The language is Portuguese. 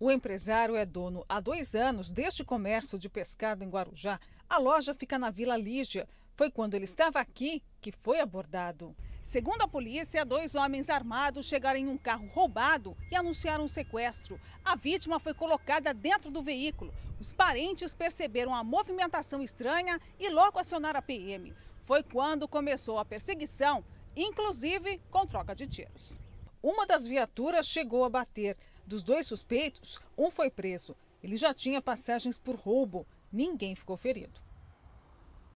O empresário é dono há dois anos deste comércio de pescado em Guarujá. A loja fica na Vila Lígia. Foi quando ele estava aqui que foi abordado. Segundo a polícia, dois homens armados chegaram em um carro roubado e anunciaram um sequestro. A vítima foi colocada dentro do veículo. Os parentes perceberam a movimentação estranha e logo acionaram a PM. Foi quando começou a perseguição, inclusive com troca de tiros. Uma das viaturas chegou a bater. Dos dois suspeitos, um foi preso. Ele já tinha passagens por roubo. Ninguém ficou ferido.